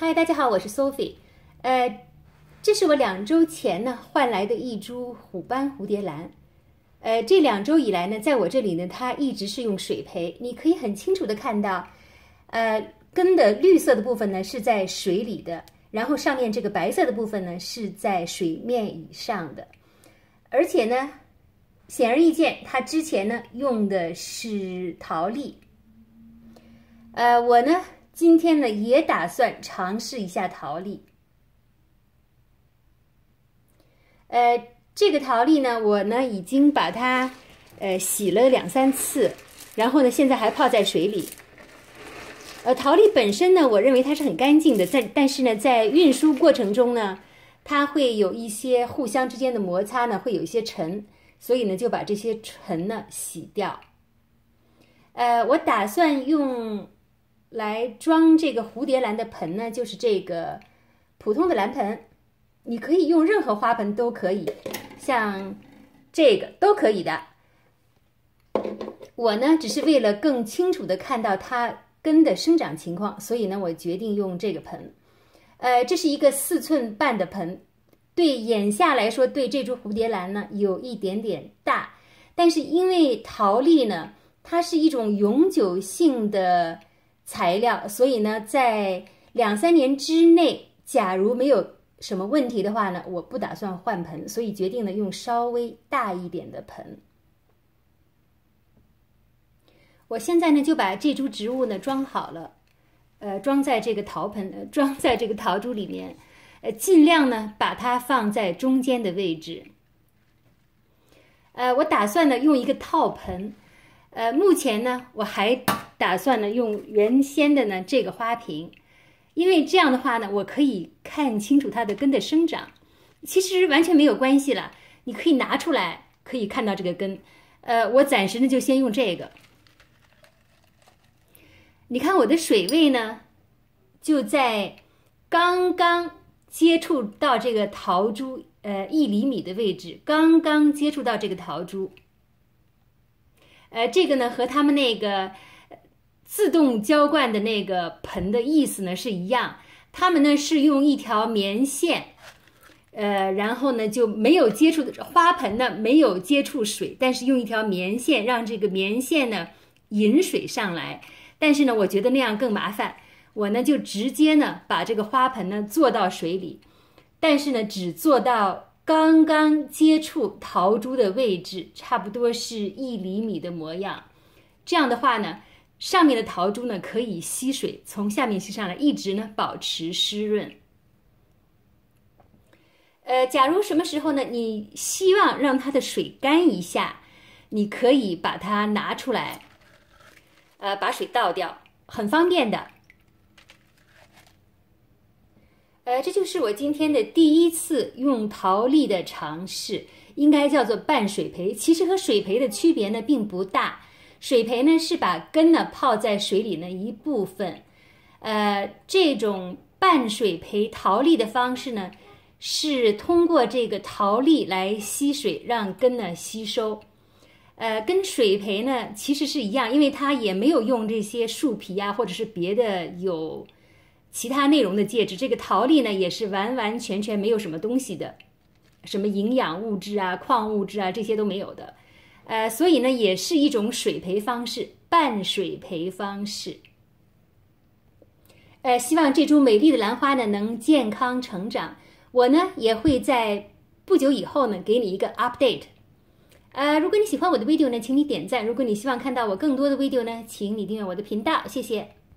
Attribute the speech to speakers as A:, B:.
A: 嗨，大家好，我是 Sophie。呃，这是我两周前呢换来的一株虎斑蝴蝶兰。呃，这两周以来呢，在我这里呢，它一直是用水培。你可以很清楚的看到，呃，根的绿色的部分呢是在水里的，然后上面这个白色的部分呢是在水面以上的。而且呢，显而易见，它之前呢用的是陶粒。呃，我呢。今天呢，也打算尝试一下陶粒。呃，这个陶粒呢，我呢已经把它呃洗了两三次，然后呢，现在还泡在水里。呃，陶粒本身呢，我认为它是很干净的，在但是呢，在运输过程中呢，它会有一些互相之间的摩擦呢，会有一些尘，所以呢，就把这些尘呢洗掉。呃，我打算用。来装这个蝴蝶兰的盆呢，就是这个普通的蓝盆，你可以用任何花盆都可以，像这个都可以的。我呢，只是为了更清楚的看到它根的生长情况，所以呢，我决定用这个盆。呃，这是一个四寸半的盆，对眼下来说，对这株蝴蝶兰呢有一点点大，但是因为陶粒呢，它是一种永久性的。材料，所以呢，在两三年之内，假如没有什么问题的话呢，我不打算换盆，所以决定呢用稍微大一点的盆。我现在呢就把这株植物呢装好了，呃，装在这个陶盆，呃，装在这个陶珠里面，呃，尽量呢把它放在中间的位置。呃，我打算呢用一个套盆，呃，目前呢我还。打算呢用原先的呢这个花瓶，因为这样的话呢，我可以看清楚它的根的生长。其实完全没有关系了，你可以拿出来可以看到这个根。呃，我暂时呢就先用这个。你看我的水位呢，就在刚刚接触到这个陶珠，呃，一厘米的位置，刚刚接触到这个陶珠。呃，这个呢和他们那个。自动浇灌的那个盆的意思呢是一样，他们呢是用一条棉线，呃，然后呢就没有接触的花盆呢没有接触水，但是用一条棉线让这个棉线呢引水上来，但是呢我觉得那样更麻烦，我呢就直接呢把这个花盆呢坐到水里，但是呢只坐到刚刚接触陶珠的位置，差不多是一厘米的模样，这样的话呢。上面的陶珠呢可以吸水，从下面吸上来，一直呢保持湿润。呃，假如什么时候呢，你希望让它的水干一下，你可以把它拿出来，呃，把水倒掉，很方便的。呃，这就是我今天的第一次用陶粒的尝试，应该叫做半水培，其实和水培的区别呢并不大。水培呢是把根呢泡在水里呢一部分，呃，这种半水培陶粒的方式呢，是通过这个陶粒来吸水，让根呢吸收，呃，跟水培呢其实是一样，因为它也没有用这些树皮啊，或者是别的有其他内容的介质，这个陶粒呢也是完完全全没有什么东西的，什么营养物质啊、矿物质啊这些都没有的。呃，所以呢，也是一种水培方式，半水培方式。呃，希望这株美丽的兰花呢能健康成长。我呢也会在不久以后呢给你一个 update。呃，如果你喜欢我的 video 呢，请你点赞；如果你希望看到我更多的 video 呢，请你订阅我的频道。谢谢。